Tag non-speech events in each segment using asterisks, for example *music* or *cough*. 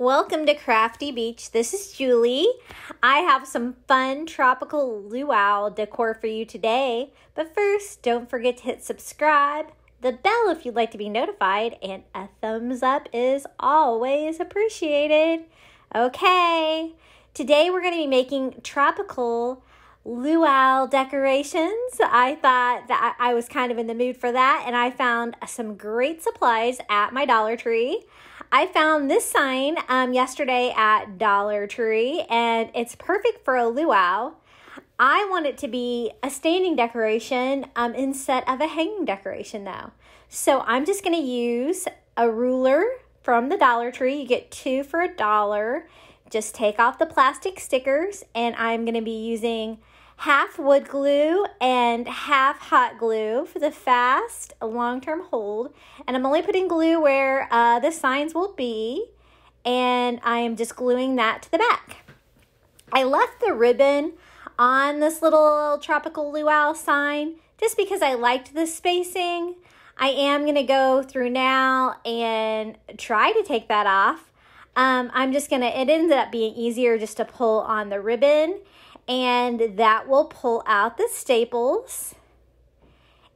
Welcome to Crafty Beach. This is Julie. I have some fun tropical luau decor for you today. But first, don't forget to hit subscribe, the bell if you'd like to be notified, and a thumbs up is always appreciated. Okay, today we're going to be making tropical luau decorations. I thought that I was kind of in the mood for that, and I found some great supplies at my Dollar Tree. I found this sign um, yesterday at Dollar Tree, and it's perfect for a luau. I want it to be a standing decoration um, instead of a hanging decoration, though. So I'm just going to use a ruler from the Dollar Tree. You get two for a dollar. Just take off the plastic stickers, and I'm going to be using half wood glue and half hot glue for the fast long-term hold. And I'm only putting glue where uh, the signs will be. And I am just gluing that to the back. I left the ribbon on this little tropical luau sign just because I liked the spacing. I am going to go through now and try to take that off. Um, I'm just going to, it ended up being easier just to pull on the ribbon and that will pull out the staples.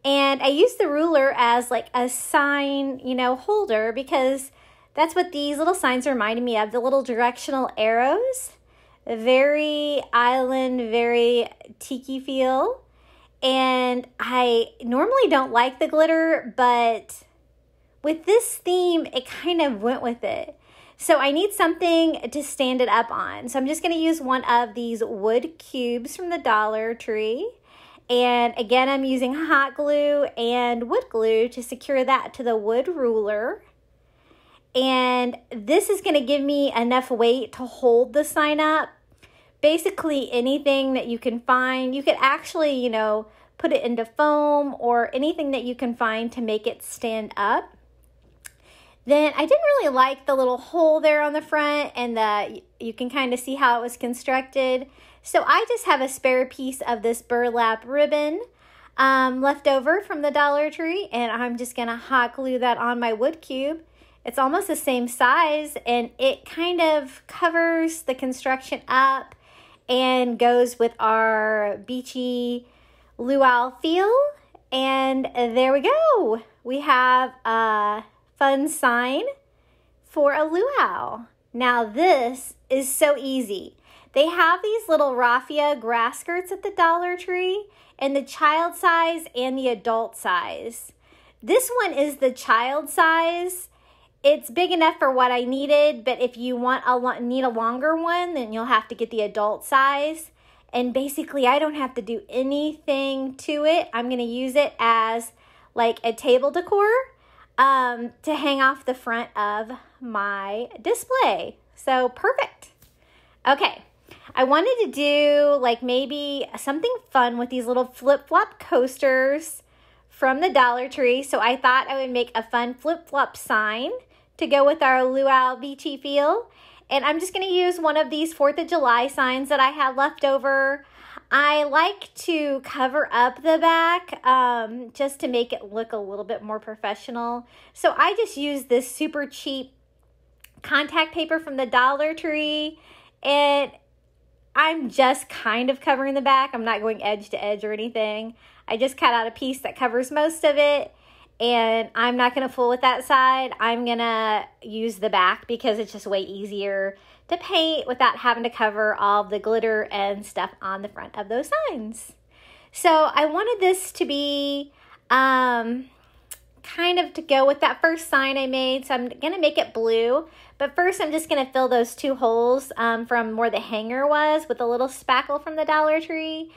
And I use the ruler as like a sign, you know, holder because that's what these little signs reminded me of the little directional arrows. Very island, very tiki feel. And I normally don't like the glitter, but with this theme, it kind of went with it. So I need something to stand it up on. So I'm just going to use one of these wood cubes from the Dollar Tree. And again, I'm using hot glue and wood glue to secure that to the wood ruler. And this is going to give me enough weight to hold the sign up. Basically anything that you can find. You could actually, you know, put it into foam or anything that you can find to make it stand up. Then I didn't really like the little hole there on the front and the you can kind of see how it was constructed. So I just have a spare piece of this burlap ribbon um, left over from the Dollar Tree and I'm just gonna hot glue that on my wood cube. It's almost the same size and it kind of covers the construction up and goes with our beachy luau feel. And there we go. We have a uh, fun sign for a luau. Now, this is so easy. They have these little raffia grass skirts at the Dollar Tree in the child size and the adult size. This one is the child size. It's big enough for what I needed, but if you want a need a longer one, then you'll have to get the adult size. And basically, I don't have to do anything to it. I'm going to use it as like a table decor um, to hang off the front of my display. So perfect. Okay, I wanted to do like maybe something fun with these little flip-flop coasters from the Dollar Tree. So I thought I would make a fun flip-flop sign to go with our luau beachy feel. And I'm just gonna use one of these 4th of July signs that I had left over I like to cover up the back um, just to make it look a little bit more professional. So I just use this super cheap contact paper from the Dollar Tree. and I'm just kind of covering the back. I'm not going edge to edge or anything. I just cut out a piece that covers most of it and I'm not going to fool with that side. I'm going to use the back because it's just way easier the paint without having to cover all the glitter and stuff on the front of those signs. So I wanted this to be um, kind of to go with that first sign I made. So I'm going to make it blue. But first I'm just going to fill those two holes um, from where the hanger was with a little spackle from the Dollar Tree.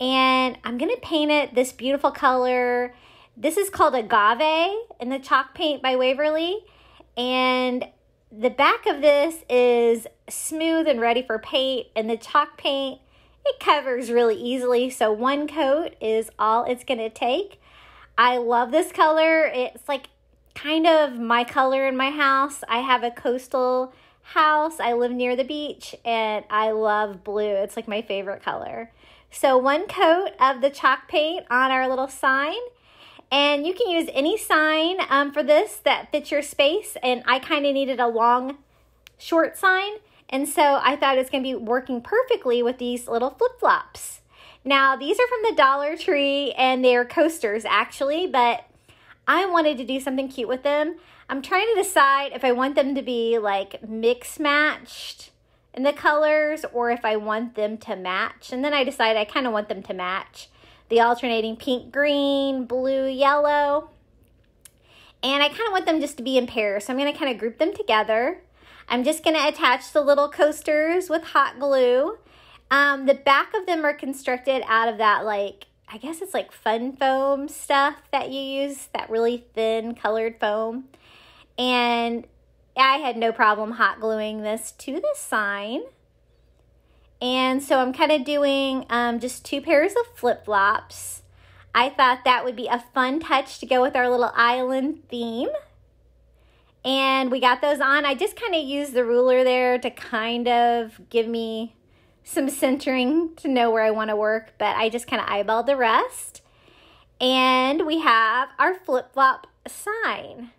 And I'm going to paint it this beautiful color. This is called Agave in the chalk paint by Waverly. And the back of this is smooth and ready for paint, and the chalk paint, it covers really easily, so one coat is all it's gonna take. I love this color. It's like kind of my color in my house. I have a coastal house. I live near the beach and I love blue. It's like my favorite color. So one coat of the chalk paint on our little sign. And you can use any sign um, for this that fits your space. And I kind of needed a long, short sign. And so I thought it's going to be working perfectly with these little flip-flops. Now, these are from the Dollar Tree and they're coasters actually, but I wanted to do something cute with them. I'm trying to decide if I want them to be like mix matched in the colors or if I want them to match. And then I decide I kind of want them to match the alternating pink, green, blue, yellow. And I kind of want them just to be in pairs. So I'm going to kind of group them together. I'm just going to attach the little coasters with hot glue. Um, the back of them are constructed out of that like, I guess it's like fun foam stuff that you use, that really thin colored foam. And I had no problem hot gluing this to the sign. And so I'm kind of doing um, just two pairs of flip-flops. I thought that would be a fun touch to go with our little island theme and we got those on. I just kind of used the ruler there to kind of give me some centering to know where I want to work, but I just kind of eyeballed the rest. And we have our flip-flop sign.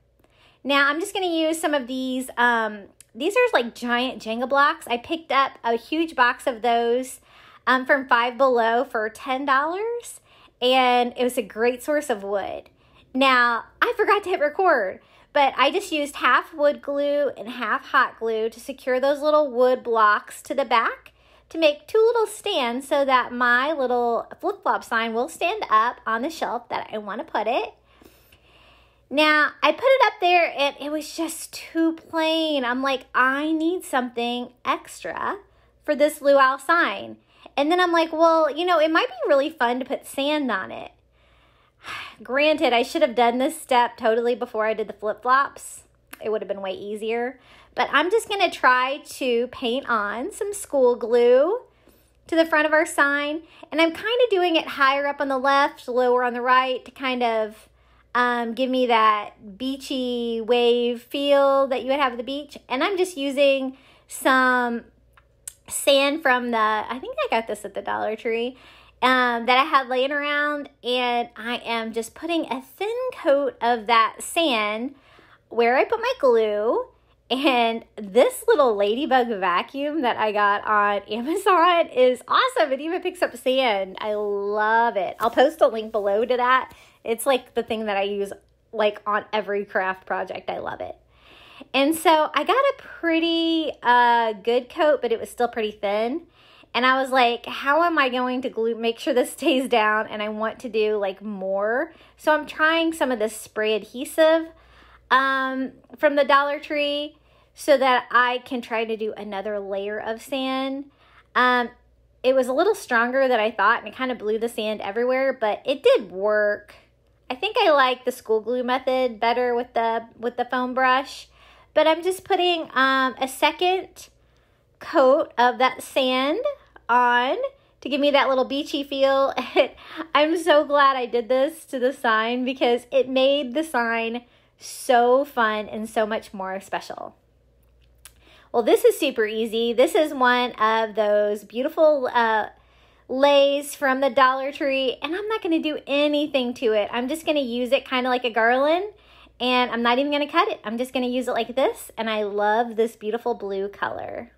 Now I'm just going to use some of these. Um, these are like giant Jenga blocks. I picked up a huge box of those um, from Five Below for $10. And it was a great source of wood. Now, I forgot to hit record. But I just used half wood glue and half hot glue to secure those little wood blocks to the back to make two little stands so that my little flip-flop sign will stand up on the shelf that I want to put it. Now, I put it up there and it was just too plain. I'm like, I need something extra for this luau sign. And then I'm like, well, you know, it might be really fun to put sand on it. Granted, I should have done this step totally before I did the flip-flops. It would have been way easier. But I'm just going to try to paint on some school glue to the front of our sign. And I'm kind of doing it higher up on the left, lower on the right to kind of um, give me that beachy wave feel that you would have at the beach. And I'm just using some sand from the, I think I got this at the Dollar Tree um, that I had laying around, and I am just putting a thin coat of that sand where I put my glue. And this little ladybug vacuum that I got on *laughs* Amazon is awesome. It even picks up sand. I love it. I'll post a link below to that. It's like the thing that I use like on every craft project. I love it. And so I got a pretty uh, good coat, but it was still pretty thin. And I was like, how am I going to glue, make sure this *laughs* stays down? And I want to do like more. So I'm trying some of this spray adhesive um, from the Dollar Tree so that I can try to do another layer of sand. Um, it was a little stronger than I thought and it kind of blew the sand everywhere, but it did work. I think I like the school glue method better with the with the foam brush, but I'm just putting um, a second coat of that sand on to give me that little beachy feel. *laughs* I'm so glad I did this to the sign because it made the sign so fun and so much more special. Well, this is super easy. This is one of those beautiful uh, lays from the Dollar Tree, and I'm not going to do anything to it. I'm just going to use it kind of like a garland, and I'm not even going to cut it. I'm just going to use it like this, and I love this beautiful blue color.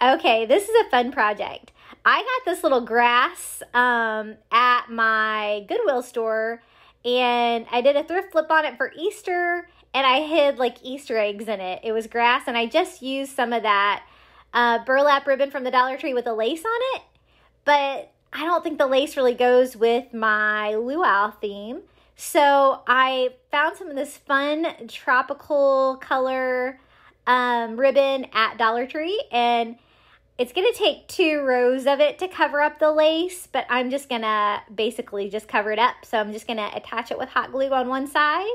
Okay, this is a fun project. I got this little grass um, at my Goodwill store and I did a thrift flip on it for Easter and I hid like Easter eggs in it. It was grass and I just used some of that uh, burlap ribbon from the Dollar Tree with a lace on it, but I don't think the lace really goes with my luau theme. So I found some of this fun tropical color um, ribbon at Dollar Tree and it's going to take two rows of it to cover up the lace, but I'm just going to basically just cover it up. So I'm just going to attach it with hot glue on one side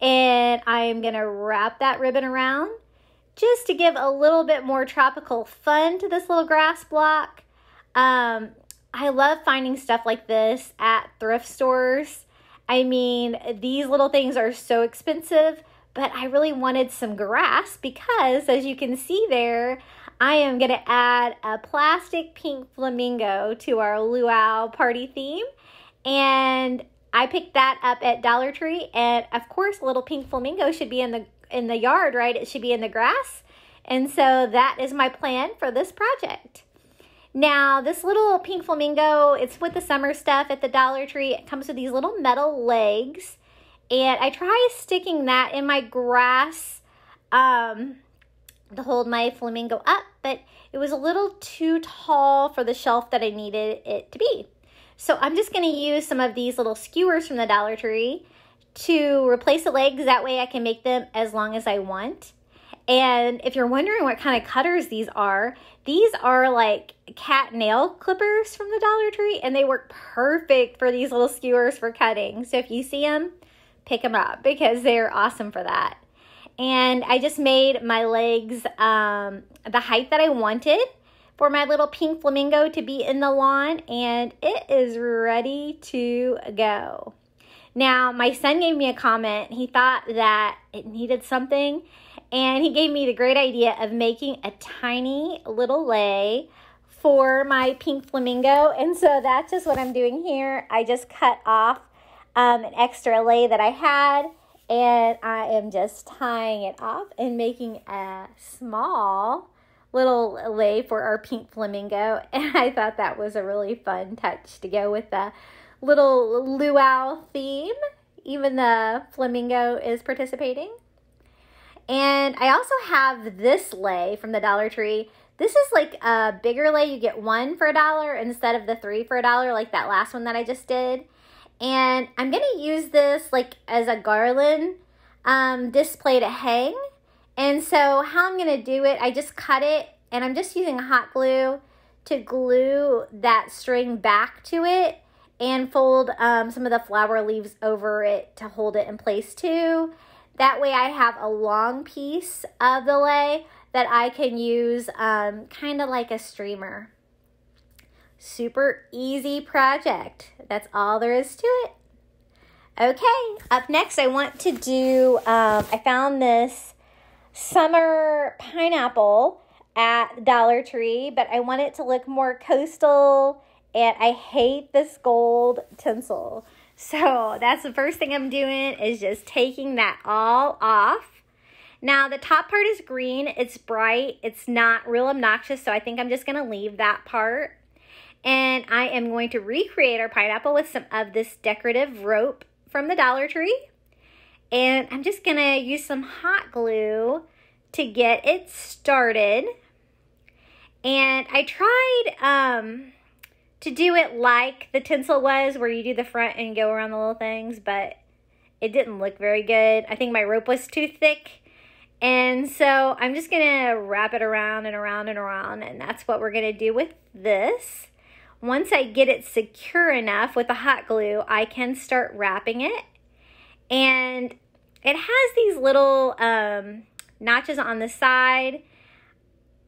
and I'm going to wrap that ribbon around just to give a little bit more tropical fun to this little grass block. Um, I love finding stuff like this at thrift stores. I mean, these little things are so expensive, but I really wanted some grass because as you can see there, I am gonna add a plastic pink flamingo to our luau party theme. And I picked that up at Dollar Tree. And of course, little pink flamingo should be in the, in the yard, right? It should be in the grass. And so that is my plan for this project. Now, this little pink flamingo, it's with the summer stuff at the Dollar Tree. It comes with these little metal legs and I try sticking that in my grass um, to hold my flamingo up, but it was a little too tall for the shelf that I needed it to be. So I'm just gonna use some of these little skewers from the Dollar Tree to replace the legs. That way I can make them as long as I want. And if you're wondering what kind of cutters these are, these are like cat nail clippers from the Dollar Tree and they work perfect for these little skewers for cutting. So if you see them, pick them up because they're awesome for that. And I just made my legs um, the height that I wanted for my little pink flamingo to be in the lawn and it is ready to go. Now, my son gave me a comment. He thought that it needed something and he gave me the great idea of making a tiny little lay for my pink flamingo. And so that's just what I'm doing here. I just cut off um, an extra lei that I had and I am just tying it off and making a small little lei for our pink flamingo *laughs* and I thought that was a really fun touch to go with the little luau theme even the flamingo is participating and I also have this lei from the Dollar Tree this is like a bigger lei you get one for a dollar instead of the three for a dollar like that last one that I just did and I'm going to use this like as a garland um, display to hang. And so how I'm going to do it, I just cut it and I'm just using hot glue to glue that string back to it and fold um, some of the flower leaves over it to hold it in place too. That way I have a long piece of the lei that I can use um, kind of like a streamer super easy project. That's all there is to it. Okay, up next I want to do, um, I found this summer pineapple at Dollar Tree, but I want it to look more coastal and I hate this gold tinsel. So that's the first thing I'm doing is just taking that all off. Now the top part is green, it's bright, it's not real obnoxious, so I think I'm just gonna leave that part. And I am going to recreate our pineapple with some of this decorative rope from the Dollar Tree. And I'm just gonna use some hot glue to get it started. And I tried um, to do it like the tinsel was, where you do the front and go around the little things, but it didn't look very good. I think my rope was too thick. And so I'm just gonna wrap it around and around and around, and that's what we're gonna do with this. Once I get it secure enough with the hot glue, I can start wrapping it. And it has these little um, notches on the side.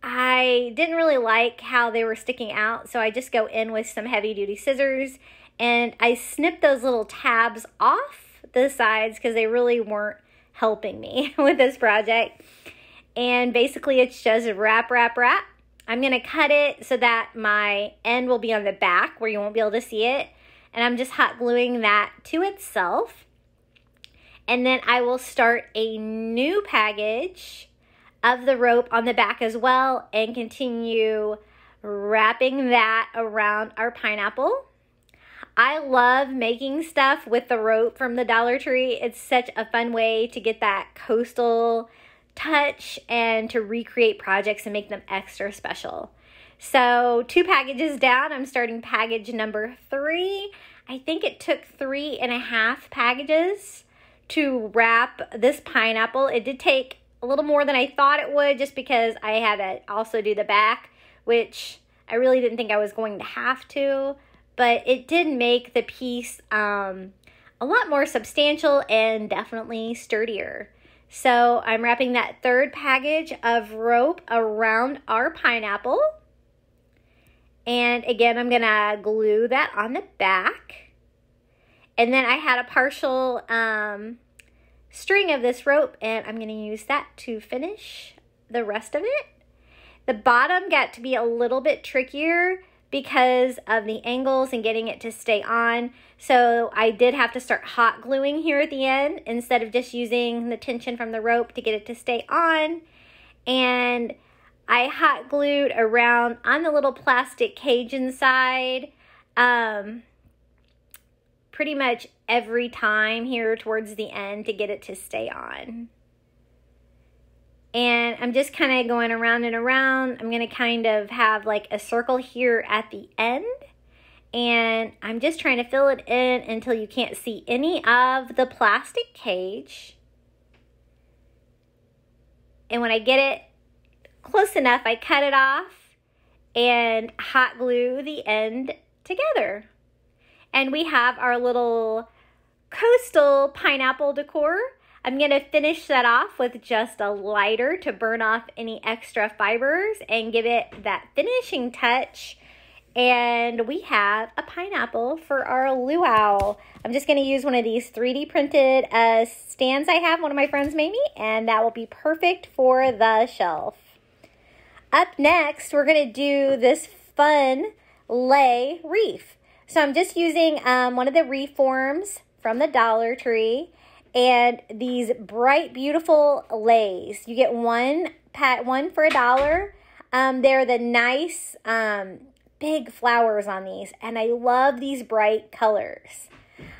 I didn't really like how they were sticking out, so I just go in with some heavy duty scissors and I snip those little tabs off the sides because they really weren't helping me *laughs* with this project. And basically it's just wrap, wrap, wrap. I'm going to cut it so that my end will be on the back where you won't be able to see it. And I'm just hot gluing that to itself. And then I will start a new package of the rope on the back as well and continue wrapping that around our pineapple. I love making stuff with the rope from the Dollar Tree. It's such a fun way to get that coastal touch and to recreate projects and make them extra special. So, two packages down, I'm starting package number three. I think it took three and a half packages to wrap this pineapple. It did take a little more than I thought it would just because I had to also do the back, which I really didn't think I was going to have to, but it did make the piece um, a lot more substantial and definitely sturdier. So I'm wrapping that third package of rope around our pineapple. And again, I'm gonna glue that on the back. And then I had a partial um, string of this rope and I'm gonna use that to finish the rest of it. The bottom got to be a little bit trickier because of the angles and getting it to stay on. So I did have to start hot gluing here at the end instead of just using the tension from the rope to get it to stay on. And I hot glued around on the little plastic cage inside um, pretty much every time here towards the end to get it to stay on and I'm just kind of going around and around. I'm going to kind of have like a circle here at the end and I'm just trying to fill it in until you can't see any of the plastic cage. And when I get it close enough, I cut it off and hot glue the end together. And we have our little coastal pineapple decor I'm going to finish that off with just a lighter to burn off any extra fibers and give it that finishing touch. And we have a pineapple for our luau. I'm just going to use one of these 3D printed uh, stands I have, one of my friends made me, and that will be perfect for the shelf. Up next, we're going to do this fun lay reef. So I'm just using um, one of the reforms from the Dollar Tree and these bright, beautiful lays. You get one pat one for a dollar. Um, they're the nice um, big flowers on these, and I love these bright colors.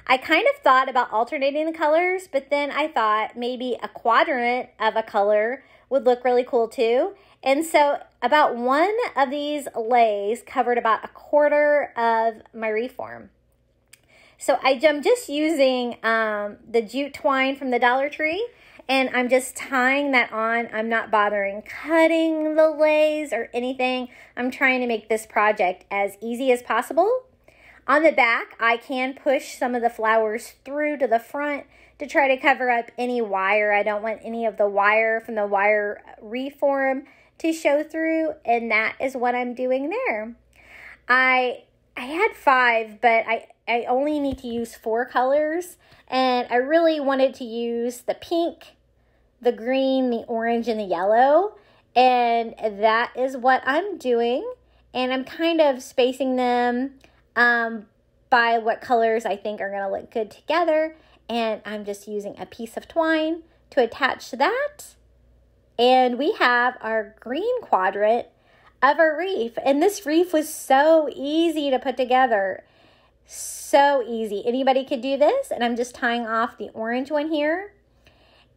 I kind of thought about alternating the colors, but then I thought maybe a quadrant of a color would look really cool too. And so about one of these lays covered about a quarter of my reform. So I, am just using um, the jute twine from the Dollar Tree and I'm just tying that on. I'm not bothering cutting the lays or anything. I'm trying to make this project as easy as possible. On the back, I can push some of the flowers through to the front to try to cover up any wire. I don't want any of the wire from the wire reform to show through, and that is what I'm doing there. I I had five, but I I only need to use four colors and I really wanted to use the pink, the green, the orange, and the yellow. And that is what I'm doing. And I'm kind of spacing them um, by what colors I think are going to look good together. And I'm just using a piece of twine to attach that. And we have our green quadrant of a reef. And this reef was so easy to put together. So easy. Anybody could do this. And I'm just tying off the orange one here.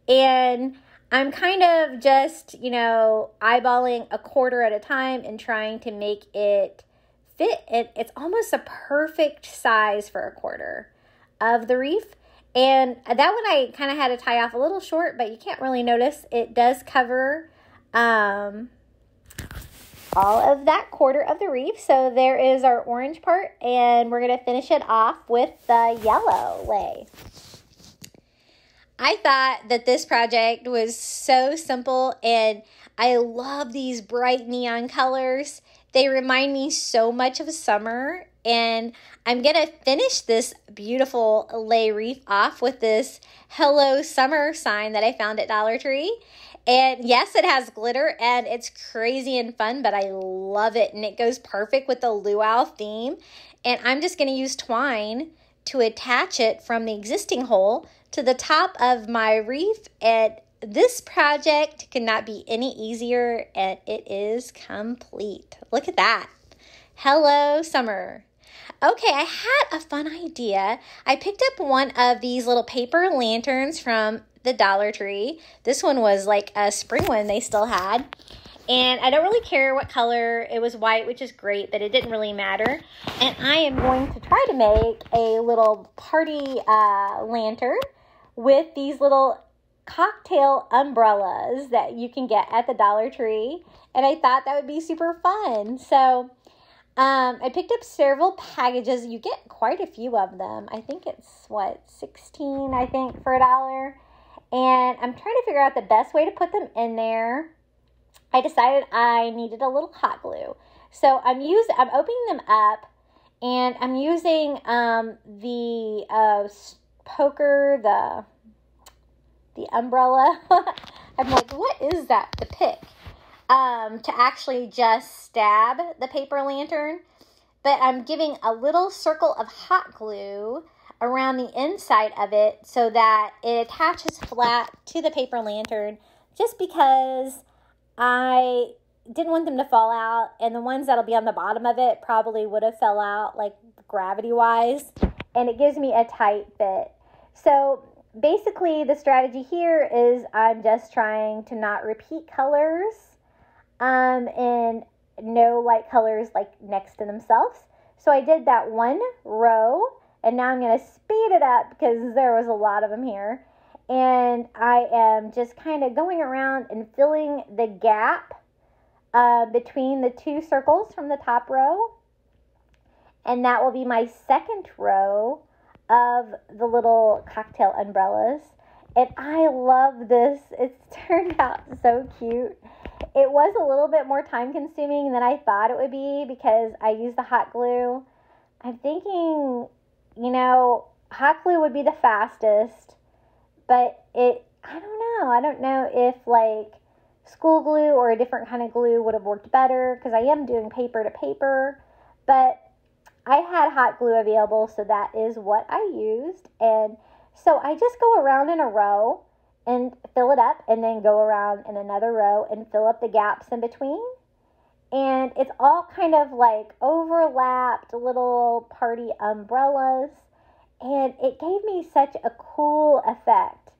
And I'm kind of just, you know, eyeballing a quarter at a time and trying to make it fit. It, it's almost a perfect size for a quarter of the reef. And that one I kind of had to tie off a little short, but you can't really notice. It does cover um, all of that quarter of the reef. So there is our orange part and we're going to finish it off with the yellow lay. I thought that this project was so simple and I love these bright neon colors. They remind me so much of summer and I'm going to finish this beautiful lay reef off with this Hello Summer sign that I found at Dollar Tree. And yes, it has glitter and it's crazy and fun, but I love it. And it goes perfect with the luau theme. And I'm just going to use twine to attach it from the existing hole to the top of my reef. And this project could not be any easier and it is complete. Look at that. Hello, summer. Okay, I had a fun idea. I picked up one of these little paper lanterns from the Dollar Tree. This one was like a spring one they still had. And I don't really care what color. It was white, which is great, but it didn't really matter. And I am going to try to make a little party uh, lantern with these little cocktail umbrellas that you can get at the Dollar Tree. And I thought that would be super fun. So um, I picked up several packages. You get quite a few of them. I think it's what, 16, I think, for a dollar. And I'm trying to figure out the best way to put them in there. I decided I needed a little hot glue. So I'm using, I'm opening them up and I'm using um, the uh, poker, the, the umbrella. *laughs* I'm like, what is that? The pick. Um, to actually just stab the paper lantern. But I'm giving a little circle of hot glue around the inside of it so that it attaches flat to the paper lantern just because I didn't want them to fall out and the ones that'll be on the bottom of it probably would have fell out like gravity wise and it gives me a tight fit. So basically the strategy here is I'm just trying to not repeat colors um, and no light colors like next to themselves. So I did that one row and now I'm going to speed it up because there was a lot of them here. And I am just kind of going around and filling the gap uh, between the two circles from the top row. And that will be my second row of the little cocktail umbrellas. And I love this. It's *laughs* turned out so cute. It was a little bit more time consuming than I thought it would be because I used the hot glue. I'm thinking you know, Hockley would be the fastest, but it, I don't know. I don't know if like school glue or a different kind of glue would have worked better because I am doing paper to paper, but I had hot glue available, so that is what I used. And so I just go around in a row and fill it up, and then go around in another row and fill up the gaps in between. And it's all kind of like overlapped little party umbrellas. And it gave me such a cool effect.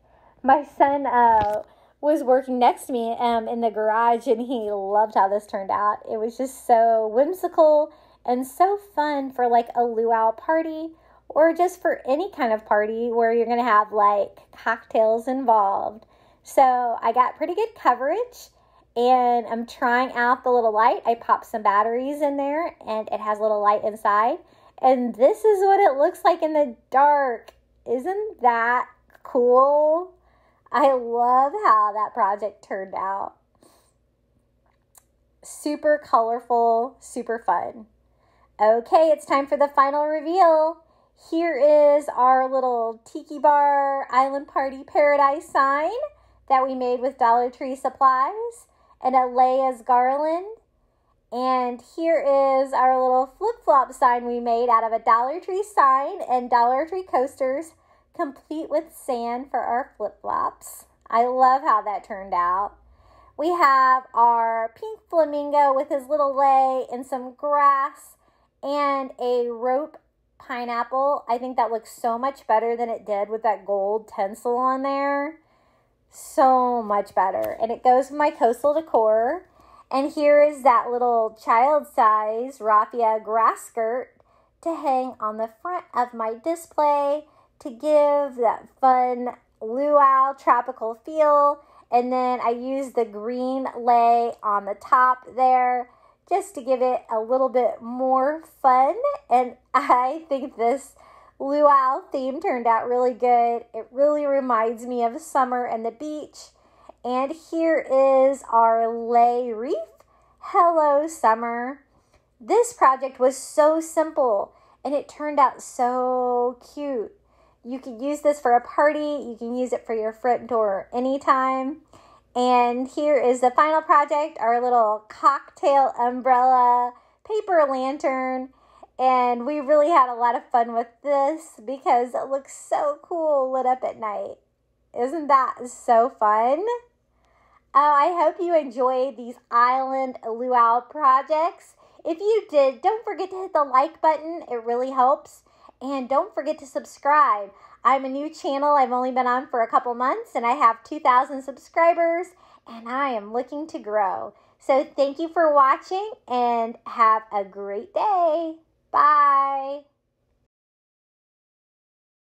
My son uh, was working next to me um, in the garage and he loved how this turned out. It was just so whimsical and so fun for like a luau party or just for any kind of party where you're going to have like cocktails involved. So I got pretty good coverage and I'm trying out the little light. I popped some batteries in there and it has a little light inside. And this is what it looks like in the dark. Isn't that cool? I love how that project turned out. Super colorful, super fun. Okay, it's time for the final reveal. Here is our little tiki bar island party paradise sign that we made with Dollar Tree supplies and LA as garland. And here is our little flip-flop sign we made out of a Dollar Tree sign and Dollar Tree coasters, complete with sand for our flip-flops. I love how that turned out. We have our pink flamingo with his little lei and some grass and a rope pineapple. I think that looks so much better than it did with that gold tinsel on there so much better. And it goes with my coastal decor. And here is that little child size raffia grass skirt to hang on the front of my display to give that fun luau tropical feel. And then I use the green lay on the top there just to give it a little bit more fun. And *laughs* I think this luau theme turned out really good. It really reminds me of summer and the beach. And here is our lay wreath. Hello, summer. This project was so simple and it turned out so cute. You can use this for a party, you can use it for your front door anytime. And here is the final project, our little cocktail umbrella, paper lantern, and we really had a lot of fun with this because it looks so cool lit up at night. Isn't that so fun? Uh, I hope you enjoyed these island luau projects. If you did, don't forget to hit the like button. It really helps. And don't forget to subscribe. I'm a new channel. I've only been on for a couple months and I have 2,000 subscribers and I am looking to grow. So thank you for watching and have a great day. Bye.